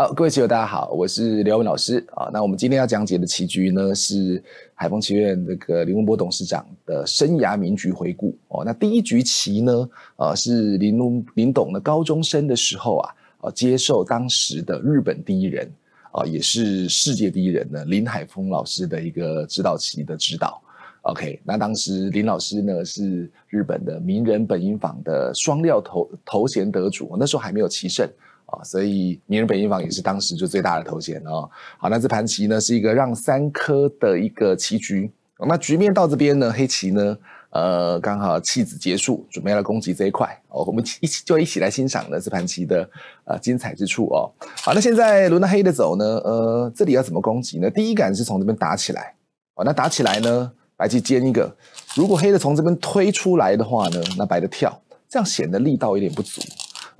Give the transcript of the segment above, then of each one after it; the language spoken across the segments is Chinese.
好，各位棋友，大家好，我是刘文老师啊。那我们今天要讲解的棋局呢，是海峰棋院那个林文波董事长的生涯名局回顾哦。那第一局棋呢，呃，是林文林董的高中生的时候啊，啊，接受当时的日本第一人啊，也是世界第一人呢林海峰老师的一个指导棋的指导。OK，那当时林老师呢是日本的名人本因坊的双料头头衔得主，那时候还没有棋圣。啊，所以名人北京坊也是当时就最大的头衔哦。好，那这盘棋呢是一个让三颗的一个棋局。那局面到这边呢，黑棋呢，呃，刚好弃子结束，准备来攻击这一块。哦，我们一起就一起来欣赏呢这盘棋的呃精彩之处哦。好，那现在轮到黑的走呢，呃，这里要怎么攻击呢？第一感是从这边打起来。哦，那打起来呢，白棋尖一个。如果黑的从这边推出来的话呢，那白的跳，这样显得力道有点不足。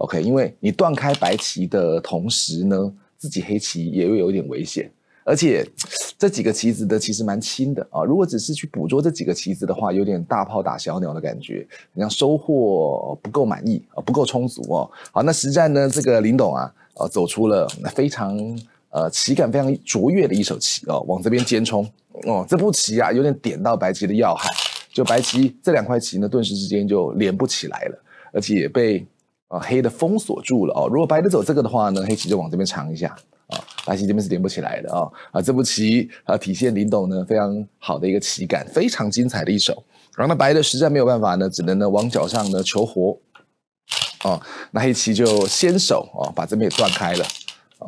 OK，因为你断开白棋的同时呢，自己黑棋也会有一点危险，而且这几个棋子的其实蛮轻的啊。如果只是去捕捉这几个棋子的话，有点大炮打小鸟的感觉，好像收获不够满意啊，不够充足哦。好，那实战呢，这个林董啊，啊走出了非常呃棋感非常卓越的一手棋哦，往这边尖冲哦，这步棋啊有点点到白棋的要害，就白棋这两块棋呢，顿时之间就连不起来了，而且也被。啊，黑的封锁住了哦。如果白的走这个的话呢，黑棋就往这边藏一下啊。白棋这边是连不起来的啊。啊，这步棋啊，体现林董呢非常好的一个棋感，非常精彩的一手。然后那白的实在没有办法呢，只能呢往脚上呢求活。哦，那黑棋就先手啊，把这边也断开了啊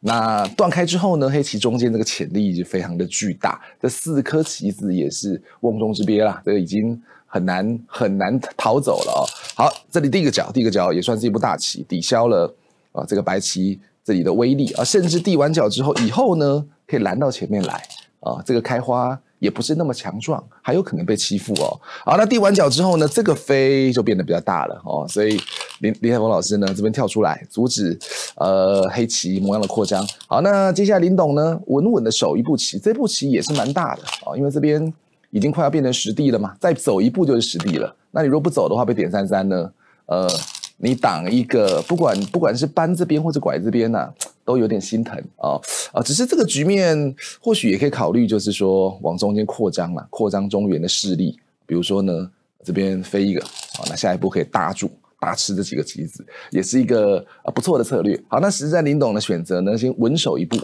那断开之后呢，黑棋中间这个潜力就非常的巨大。这四颗棋子也是瓮中之鳖啦，这个已经很难很难逃走了啊。这里递一个角，递一个角也算是一步大棋，抵消了啊这个白棋这里的威力啊，甚至递完角之后以后呢，可以拦到前面来啊，这个开花也不是那么强壮，还有可能被欺负哦。好，那递完角之后呢，这个飞就变得比较大了哦，所以林林海峰老师呢这边跳出来阻止呃黑棋模样的扩张。好，那接下来林董呢稳稳的守一步棋，这步棋也是蛮大的哦，因为这边已经快要变成实地了嘛，再走一步就是实地了。那你若不走的话，被点三三呢？呃，你挡一个，不管不管是搬这边或者拐这边呐，都有点心疼啊啊，只是这个局面或许也可以考虑，就是说往中间扩张了，扩张中原的势力。比如说呢，这边飞一个啊，那下一步可以搭住、大吃这几个棋子，也是一个啊不错的策略。好，那实在林董的选择呢，先稳守一步。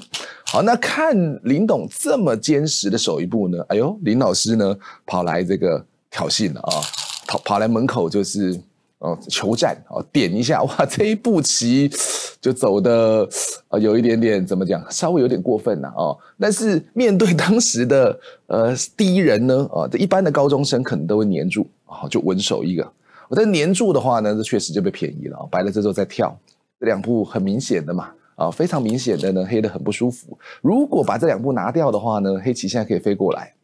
好，那看林董这么坚实的守一步呢，哎呦，林老师呢跑来这个挑衅了啊，跑跑来门口就是。哦，求战哦，点一下哇，这一步棋就走的啊，有一点点怎么讲，稍微有点过分了哦。但是面对当时的呃第一人呢，啊，这一般的高中生可能都会黏住啊，就稳守一个。我在黏住的话呢，这确实就被便宜了，白了这时候再跳，这两步很明显的嘛，啊，非常明显的呢，黑的很不舒服。如果把这两步拿掉的话呢，黑棋现在可以飞过来，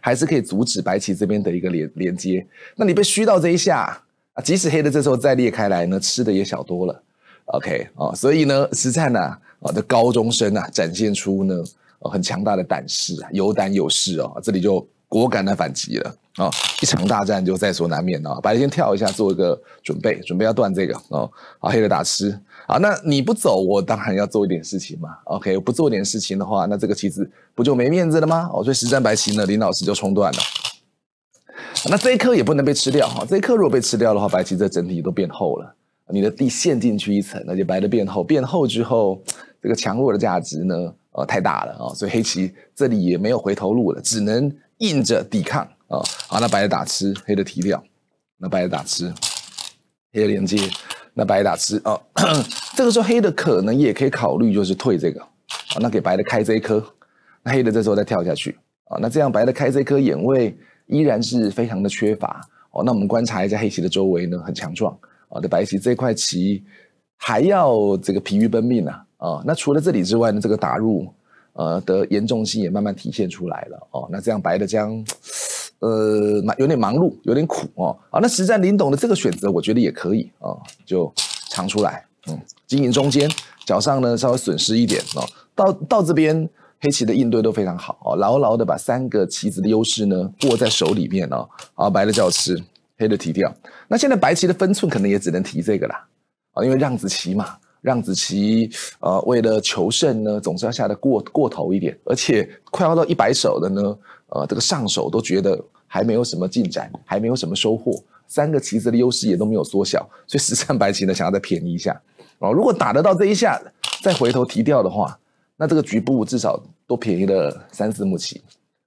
还是可以阻止白棋这边的一个连连接。那你被虚到这一下。啊，即使黑的这时候再裂开来呢，吃的也小多了。OK，哦，所以呢，实战呢，啊，的高中生啊，展现出呢，哦，很强大的胆识啊，有胆有识哦，这里就果敢的反击了啊，一场大战就在所难免啊。白天跳一下，做一个准备，准备要断这个哦。啊，黑的打吃，啊，那你不走，我当然要做一点事情嘛。OK，我不做点事情的话，那这个棋子不就没面子了吗？哦，所以实战白棋呢，林老师就冲断了。那这一颗也不能被吃掉哈，这一颗如果被吃掉的话，白棋这整体都变厚了，你的地陷进去一层，那就白的变厚，变厚之后这个强弱的价值呢，呃太大了啊，所以黑棋这里也没有回头路了，只能硬着抵抗啊。好，那白的打吃，黑的提掉，那白的打吃，黑的连接，那白的打吃啊，这个时候黑的可能也可以考虑就是退这个，那给白的开这一颗，那黑的这时候再跳下去啊，那这样白的开这一颗眼位。依然是非常的缺乏哦。那我们观察一下黑棋的周围呢，很强壮啊。在白棋这块棋，还要这个疲于奔命啊。啊。那除了这里之外呢，这个打入呃的严重性也慢慢体现出来了哦。那这样白的将，呃，蛮有点忙碌，有点苦哦。啊，那实战林董的这个选择，我觉得也可以啊，就长出来，嗯，经营中间，脚上呢稍微损失一点哦。到到这边。黑棋的应对都非常好啊，牢牢的把三个棋子的优势呢握在手里面哦，啊，白的叫吃，黑的提掉。那现在白棋的分寸可能也只能提这个啦啊，因为让子棋嘛，让子棋呃为了求胜呢，总是要下的过过头一点，而且快要到一百手的呢，呃这个上手都觉得还没有什么进展，还没有什么收获，三个棋子的优势也都没有缩小，所以实战白棋呢想要再便宜一下哦，如果打得到这一下，再回头提掉的话。那这个局部至少都便宜了三四目棋，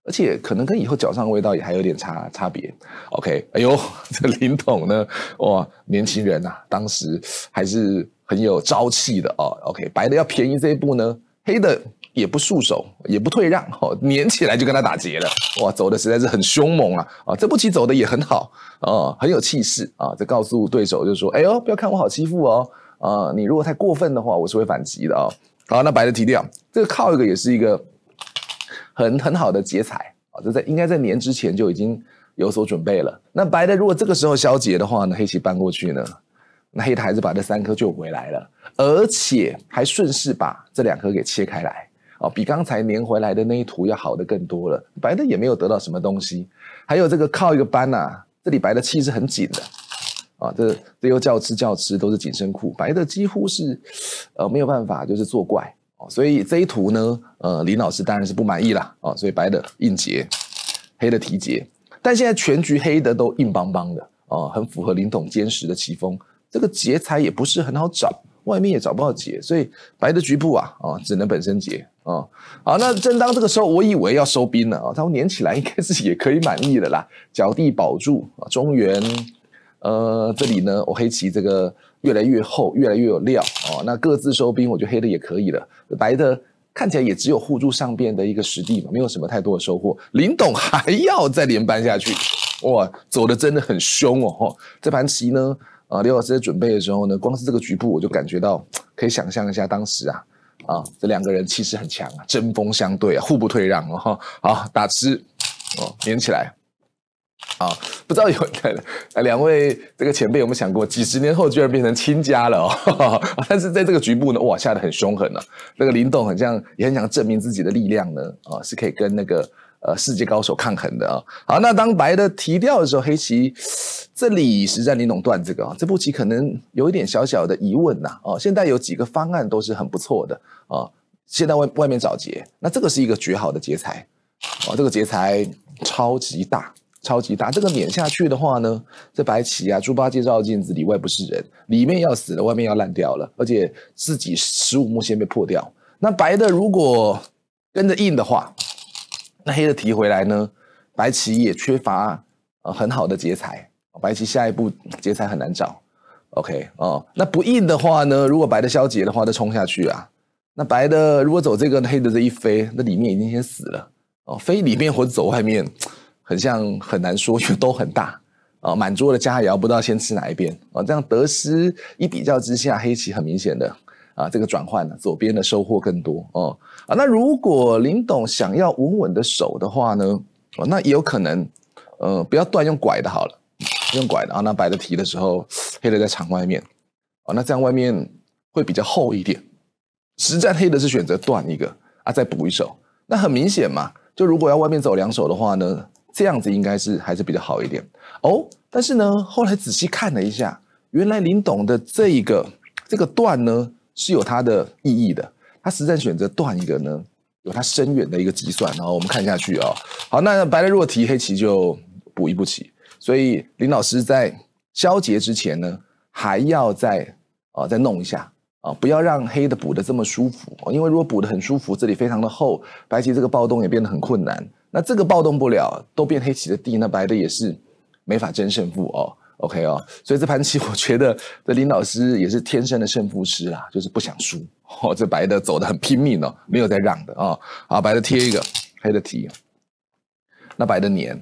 而且可能跟以后脚上味道也还有点差差别。OK，哎呦，这林童呢，哇，年轻人呐，当时还是很有朝气的啊。OK，白的要便宜这一步呢，黑的也不束手，也不退让，哦，粘起来就跟他打劫了。哇，走的实在是很凶猛啊！啊，这步棋走的也很好啊，很有气势啊。在告诉对手，就说：“哎呦，不要看我好欺负哦，啊，你如果太过分的话，我是会反击的啊。”好，那白的提掉，这个靠一个也是一个很很好的劫财啊，这在应该在年之前就已经有所准备了。那白的如果这个时候消劫的话呢，黑棋搬过去呢，那黑的还是把这三颗救回来了，而且还顺势把这两颗给切开来啊，比刚才粘回来的那一图要好的更多了。白的也没有得到什么东西，还有这个靠一个搬呐，这里白的气是很紧的。啊，这这又叫吃叫吃，都是紧身裤，白的几乎是，呃，没有办法，就是作怪哦。所以这一图呢，呃，林老师当然是不满意啦，啊，所以白的硬结，黑的提结，但现在全局黑的都硬邦邦的，啊，很符合林董坚实的棋风。这个劫材也不是很好找，外面也找不到劫，所以白的局部啊，啊，只能本身劫啊。好，那正当这个时候，我以为要收兵了啊，他说粘起来应该是也可以满意的啦，脚地保住啊，中原。呃，这里呢，我黑棋这个越来越厚，越来越有料哦。那各自收兵，我觉得黑的也可以了，白的看起来也只有护住上边的一个实地嘛，没有什么太多的收获。林董还要再连扳下去，哇，走的真的很凶哦。这盘棋呢，啊，刘老师在准备的时候呢，光是这个局部我就感觉到，可以想象一下当时啊，啊，这两个人气势很强啊，针锋相对啊，互不退让哦。好，打吃，哦，连起来。啊，不知道有两位这个前辈有没有想过，几十年后居然变成亲家了哦。但是在这个局部呢，哇，下得很凶狠了。那个林动很像也很想证明自己的力量呢，啊，是可以跟那个呃世界高手抗衡的啊。好，那当白的提掉的时候，黑棋这里实在你垄断这个啊，这步棋可能有一点小小的疑问呐。哦，现在有几个方案都是很不错的啊，现在外外面找劫，那这个是一个绝好的劫材，啊，这个劫材超级大。超级大，这个碾下去的话呢，这白棋啊，猪八戒照镜子，里外不是人，里面要死了，外面要烂掉了，而且自己十五目先被破掉。那白的如果跟着硬的话，那黑的提回来呢，白棋也缺乏呃很好的劫财，白棋下一步劫财很难找。OK 哦，那不硬的话呢，如果白的消解的话，再冲下去啊，那白的如果走这个，黑的这一飞，那里面已经先死了哦，飞里面或者走外面。很像很难说，因为都很大啊！满桌的佳肴，不知道先吃哪一边啊！这样得失一比较之下，黑棋很明显的啊，这个转换了，左边的收获更多哦啊！那如果林董想要稳稳的守的话呢？那也有可能，呃，不要断，用拐的好了，用拐。然后那白的提的时候，黑的在场外面啊，那这样外面会比较厚一点。实战黑的是选择断一个啊，再补一手。那很明显嘛，就如果要外面走两手的话呢？这样子应该是还是比较好一点哦，但是呢，后来仔细看了一下，原来林董的这一个这个断呢是有它的意义的，他实战选择断一个呢，有他深远的一个计算。然后我们看下去哦。好，那白的若提黑棋就补一步棋，所以林老师在消结之前呢，还要再啊再弄一下。啊，不要让黑的补的这么舒服哦，因为如果补的很舒服，这里非常的厚，白棋这个暴动也变得很困难。那这个暴动不了，都变黑棋的地，那白的也是没法争胜负哦。OK 哦，所以这盘棋 我觉得这林老师也是天生的胜负师啦，就是不想输。哦，这白的走的很拼命哦，没有在让的哦。好，白的贴一个，黑的提，那白的粘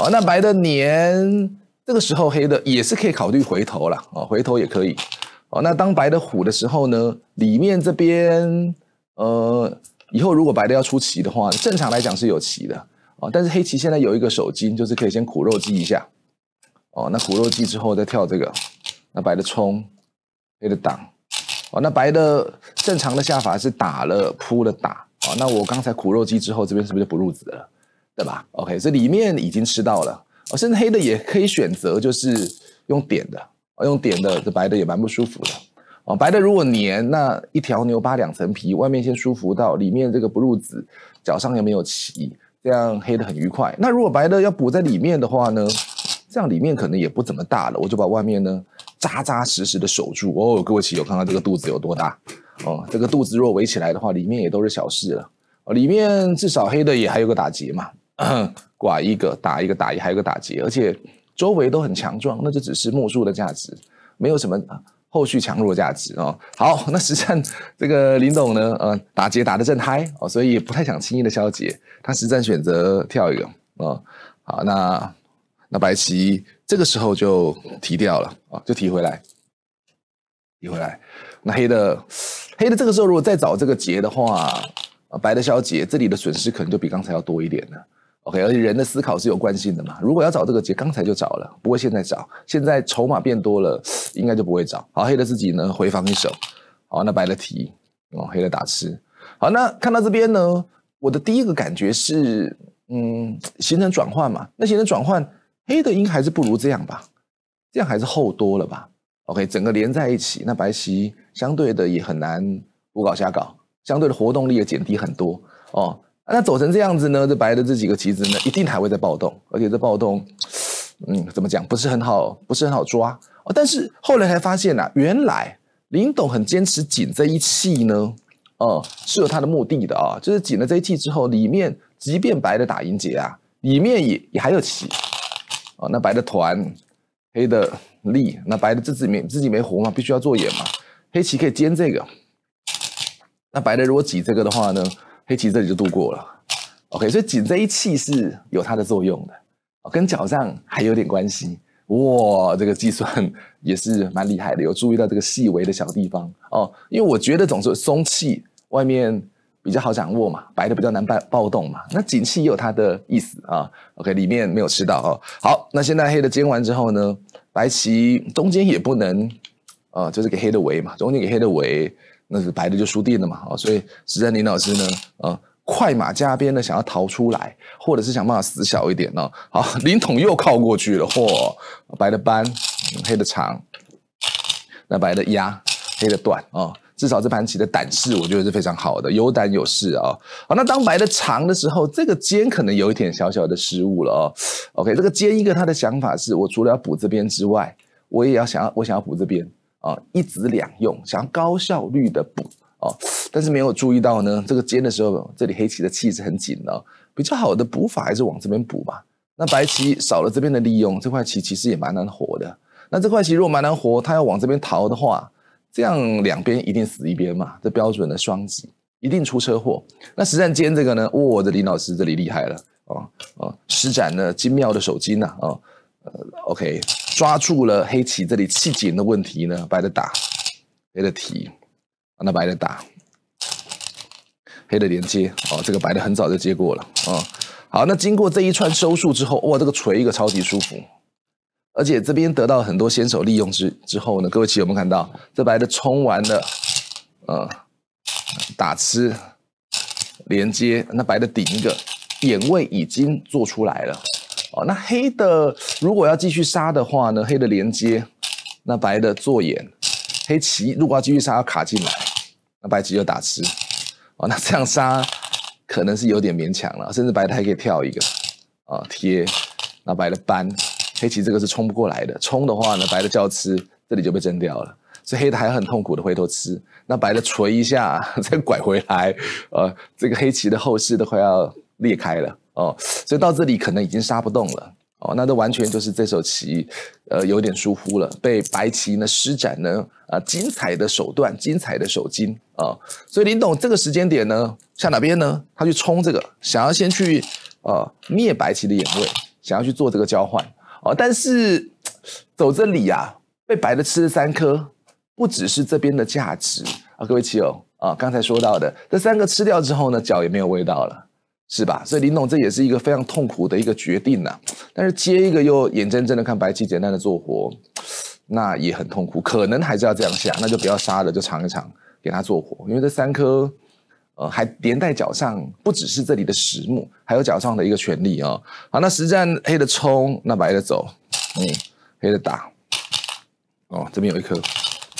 哦，那白的粘，这个时候黑的也是可以考虑回头了哦，回头也可以。哦，那当白的虎的时候呢，里面这边，呃，以后如果白的要出棋的话，正常来讲是有棋的，啊，但是黑棋现在有一个手筋，就是可以先苦肉计一下，哦，那苦肉计之后再跳这个，那白的冲，黑的挡，哦，那白的正常的下法是打了扑了打，啊，那我刚才苦肉计之后，这边是不是就不入子了，对吧？OK，这里面已经吃到了，哦，甚至黑的也可以选择就是用点的。用点的，这白的也蛮不舒服的，哦，白的如果粘，那一条牛扒两层皮，外面先舒服到，里面这个不入子，脚上也没有起，这样黑的很愉快。那如果白的要补在里面的话呢，这样里面可能也不怎么大了，我就把外面呢扎扎实实的守住。哦，各位棋友，看看这个肚子有多大，哦，这个肚子如果围起来的话，里面也都是小事了，哦，里面至少黑的也还有个打结嘛，挂 一个打一个打一还有个打结，而且。周围都很强壮，那就只是木数的价值，没有什么后续强弱价值哦。好，那实战这个林董呢，呃，打劫打得正嗨哦，所以不太想轻易的消劫，他实战选择跳一个哦。好，那那白棋这个时候就提掉了啊，就提回来，提回来。那黑的黑的这个时候如果再找这个劫的话，白的消劫这里的损失可能就比刚才要多一点了。OK，而且人的思考是有惯性的嘛。如果要找这个结，刚才就找了，不过现在找，现在筹码变多了，应该就不会找。好，黑的自己呢回防一手，好，那白的提，哦，黑的打吃。好，那看到这边呢，我的第一个感觉是，嗯，形成转换嘛。那形成转换，黑的应该还是不如这样吧，这样还是厚多了吧。OK，整个连在一起，那白棋相对的也很难胡搞瞎搞，相对的活动力也减低很多。哦。那走成这样子呢？这白的这几个棋子呢，一定还会在暴动，而且这暴动，嗯，怎么讲？不是很好，不是很好抓。但是后来才发现啊，原来林董很坚持紧这一气呢，哦，是有他的目的的啊。就是紧了这一气之后，里面即便白的打赢劫啊，里面也也还有棋。哦，那白的团，黑的力，那白的自己没自己没活嘛，必须要做眼嘛。黑棋可以尖这个，那白的如果挤这个的话呢？黑棋这里就度过了，OK，所以紧这一气是有它的作用的，跟脚上还有点关系。哇，这个计算也是蛮厉害的，有注意到这个细微的小地方哦。因为我觉得总是松气，外面比较好掌握嘛，白的比较难办暴动嘛。那井气也有它的意思啊。OK，里面没有吃到哦。好，那现在黑的煎完之后呢，白棋中间也不能呃，就是给黑的围嘛，中间给黑的围。那是白的就输定了嘛，好，所以实振林老师呢，呃，快马加鞭的想要逃出来，或者是想办法死小一点呢，好，林统又靠过去了，嚯，白的扳，黑的长，那白的压，黑的短，哦，至少这盘棋的胆识我觉得是非常好的，有胆有势啊，好，那当白的长的时候，这个尖可能有一点小小的失误了哦，OK，这个尖一个他的想法是，我除了要补这边之外，我也要想要我想要补这边。啊，一子两用，想要高效率的补啊，但是没有注意到呢。这个尖的时候，这里黑棋的气是很紧的，比较好的补法还是往这边补嘛。那白棋少了这边的利用，这块棋其实也蛮难活的。那这块棋如果蛮难活，它要往这边逃的话，这样两边一定死一边嘛，这标准的双子一定出车祸。那实战尖这个呢，哇，这林老师这里厉害了哦哦，施展了精妙的手筋呐啊。OK，抓住了黑棋这里气紧的问题呢，白的打，黑的提，让它白的打，黑的连接。好，这个白的很早就接过了啊。好，那经过这一串收束之后，哇，这个锤一个超级舒服，而且这边得到很多先手利用之之后呢，各位棋友们看到，这白的冲完了，嗯，打吃连接，那白的顶一个，点位已经做出来了。哦，那黑的如果要继续杀的话呢？黑的连接，那白的做眼，黑棋如果要继续杀，要卡进来，那白棋就打吃。哦，那这样杀可能是有点勉强了，甚至白的还可以跳一个啊贴，那白的扳，黑棋这个是冲不过来的。冲的话呢，白的就要吃，这里就被争掉了，所以黑的还很痛苦的回头吃，那白的锤一下 再拐回来，呃，这个黑棋的后势都快要裂开了。哦，所以到这里可能已经杀不动了。哦，那这完全就是这手棋，呃，有点疏忽了，被白棋呢施展呢，呃，精彩的手段，精彩的手筋啊。所以林董这个时间点呢，向哪边呢？他去冲这个，想要先去呃灭白棋的眼位，想要去做这个交换。哦，但是走这里啊，被白的吃了三颗，不只是这边的价值啊，各位棋友啊，刚才说到的这三个吃掉之后呢，脚也没有味道了。是吧？所以林董这也是一个非常痛苦的一个决定呐。但是接一个又眼睁睁的看白棋简单的做活，那也很痛苦。可能还是要这样下，那就不要杀了，就尝一尝给他做活。因为这三颗，呃，还连带脚上不只是这里的实木，还有脚上的一个权利哦。好，那实战黑的冲，那白的走，嗯，黑的打。哦，这边有一颗，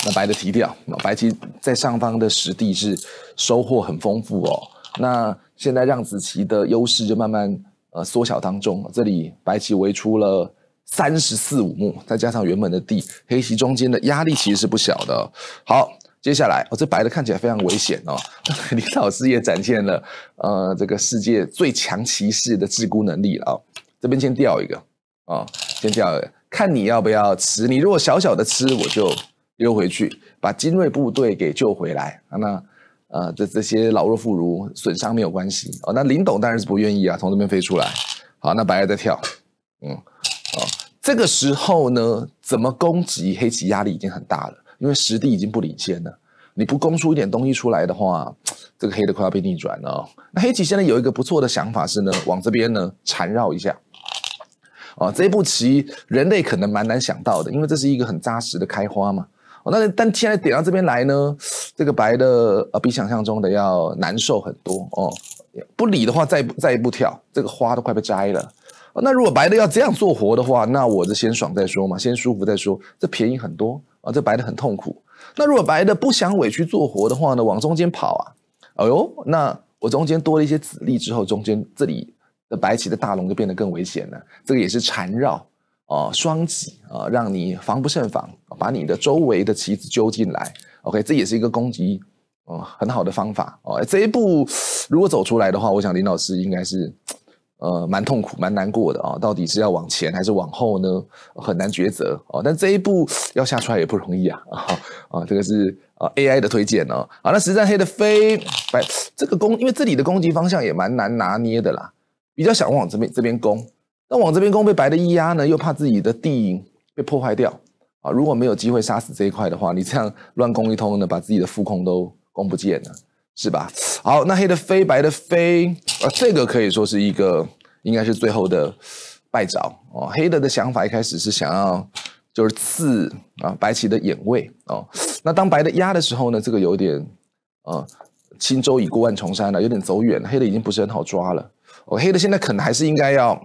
那白的提掉。哦、白棋在上方的实地是收获很丰富哦。那。现在让子棋的优势就慢慢呃缩小当中，这里白棋围出了三十四五目，再加上原本的地，黑棋中间的压力其实是不小的。好，接下来哦，这白的看起来非常危险哦，李老师也展现了呃这个世界最强骑士的自孤能力了啊。这边先掉一个啊，先掉一个，看你要不要吃。你如果小小的吃，我就溜回去，把精锐部队给救回来。那。啊，这这些老弱妇孺损伤没有关系哦。那林董当然是不愿意啊，从这边飞出来。好，那白在跳，嗯，啊，这个时候呢，怎么攻击黑棋压力已经很大了，因为实地已经不领先了。你不攻出一点东西出来的话，这个黑的快要被逆转了。那黑棋现在有一个不错的想法是呢，往这边呢缠绕一下。啊，这一步棋人类可能蛮难想到的，因为这是一个很扎实的开花嘛。哦，那但现在点到这边来呢，这个白的呃比想象中的要难受很多哦。不理的话，再再不跳，这个花都快被摘了。那如果白的要这样做活的话，那我就先爽再说嘛，先舒服再说。这便宜很多啊，这白的很痛苦。那如果白的不想委屈做活的话呢，往中间跑啊。哎呦，那我中间多了一些子力之后，中间这里的白棋的大龙就变得更危险了。这个也是缠绕。哦，双子啊，让你防不胜防，把你的周围的棋子揪进来。OK，这也是一个攻击，哦，很好的方法哦。这一步如果走出来的话，我想林老师应该是呃蛮痛苦、蛮难过的啊。到底是要往前还是往后呢？很难抉择哦，但这一步要下出来也不容易啊。啊，这个是啊 AI 的推荐哦。好那实战黑的飞白，这个攻，因为这里的攻击方向也蛮难拿捏的啦，比较想往这边这边攻。那往这边攻被白的一压呢，又怕自己的地被破坏掉啊！如果没有机会杀死这一块的话，你这样乱攻一通呢，把自己的腹空都攻不见了，是吧？好，那黑的飞，白的飞，呃，这个可以说是一个，应该是最后的败招哦。黑的的想法一开始是想要就是刺啊，白棋的眼位哦。那当白的压的时候呢，这个有点啊，轻舟已过万重山了，有点走远，黑的已经不是很好抓了。哦，黑的现在可能还是应该要。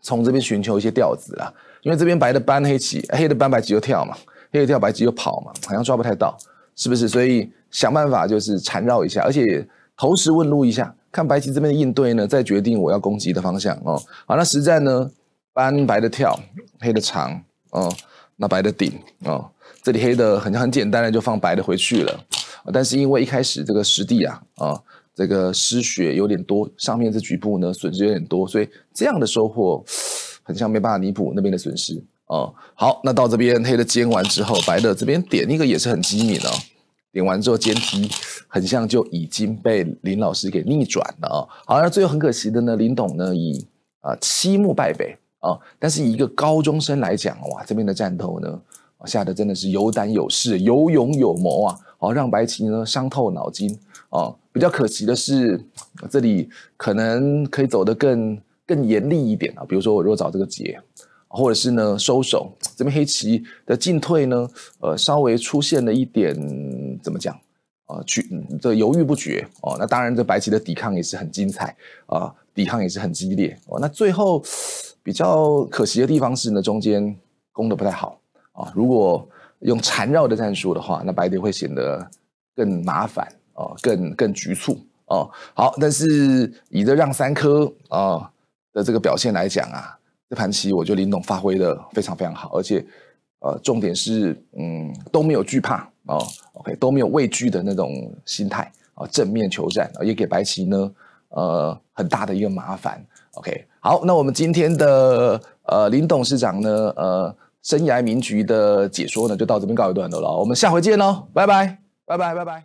从这边寻求一些调子啦，因为这边白的搬黑棋，黑的搬白棋就跳嘛，黑的跳白棋就跑嘛，好像抓不太到，是不是？所以想办法就是缠绕一下，而且投石问路一下，看白棋这边的应对呢，再决定我要攻击的方向哦。好，那实战呢，搬白的跳，黑的长，哦，那白的顶，哦，这里黑的很很简单的就放白的回去了，但是因为一开始这个实地啊，啊。这个失血有点多，上面这局部呢损失有点多，所以这样的收获，很像没办法弥补那边的损失哦。好，那到这边黑的尖完之后，白的这边点一个也是很机敏哦。点完之后尖梯，很像就已经被林老师给逆转了啊。好，那最后很可惜的呢，林董呢以啊七目败北啊，但是以一个高中生来讲，哇，这边的战斗呢，吓得真的是有胆有识，有勇有谋啊，好让白棋呢伤透脑筋啊。比较可惜的是，这里可能可以走得更更严厉一点啊。比如说，我如果找这个劫，或者是呢收手，这边黑棋的进退呢，呃，稍微出现了一点怎么讲啊？决这犹豫不决哦。那当然，这白棋的抵抗也是很精彩啊，抵抗也是很激烈哦。那最后比较可惜的地方是呢，中间攻的不太好啊。如果用缠绕的战术的话，那白蝶会显得更麻烦。哦，更更局促哦，好，但是以这让三颗啊的这个表现来讲啊，这盘棋我觉得林董发挥的非常非常好，而且呃，重点是嗯都没有惧怕哦，OK 都没有畏惧的那种心态啊，正面求战，也给白棋呢呃很大的一个麻烦，OK，好，那我们今天的呃林董事长呢呃生涯名局的解说呢就到这边告一段落了，我们下回见哦，拜拜，拜拜，拜拜。